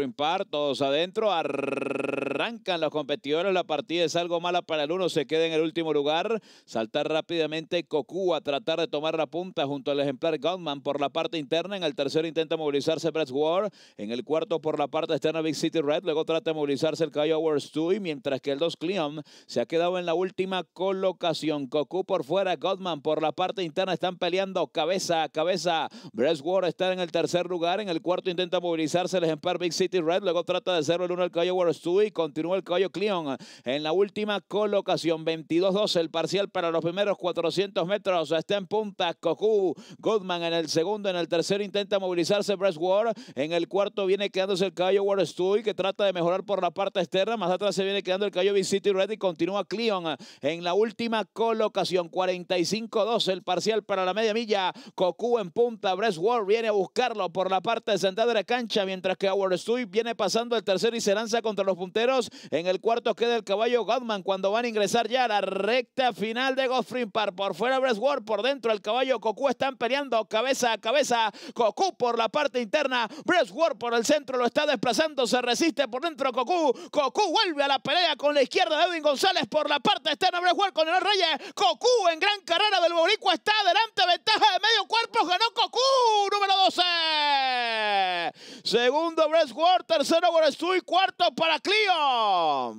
Impar, todos adentro, arrancan los competidores, la partida es algo mala para el uno, se queda en el último lugar, saltar rápidamente Cocu a tratar de tomar la punta junto al ejemplar Goldman por la parte interna, en el tercero intenta movilizarse Brett en el cuarto por la parte externa Big City Red, luego trata de movilizarse el Cayo Awards 2 mientras que el dos Cleon se ha quedado en la última colocación, Cocu por fuera, Goldman por la parte interna, están peleando cabeza a cabeza, Brett está en el tercer lugar, en el cuarto intenta movilizarse el ejemplar Big City City Red. Luego trata de hacerlo el 1 el caballo Continúa el caballo Cleon en la última colocación. 22-12 el parcial para los primeros 400 metros. Está en punta Cocu. Goodman en el segundo. En el tercero intenta movilizarse Brest Ward. En el cuarto viene quedándose el caballo Study que trata de mejorar por la parte externa. Más atrás se viene quedando el caballo City Red y continúa Cleon en la última colocación. 45-12 el parcial para la media milla. Cocu en punta. Brest Ward viene a buscarlo por la parte sentada de la cancha mientras que War Study y viene pasando el tercero y se lanza contra los punteros. En el cuarto queda el caballo Godman cuando van a ingresar ya a la recta final de Godfrey Park. Por fuera Ward, por dentro el caballo Cocu, están peleando cabeza a cabeza. Cocu por la parte interna, Ward por el centro lo está desplazando, se resiste por dentro Cocu, Cocu vuelve a la pelea con la izquierda de Edwin González por la parte externa, Ward con el Reyes. Cocu en gran carrera del Boricua está adelante, ventaja de medio cuerpo, ganó Cocu Segundo, Brett Tercero, Gorestú Y cuarto para Clio.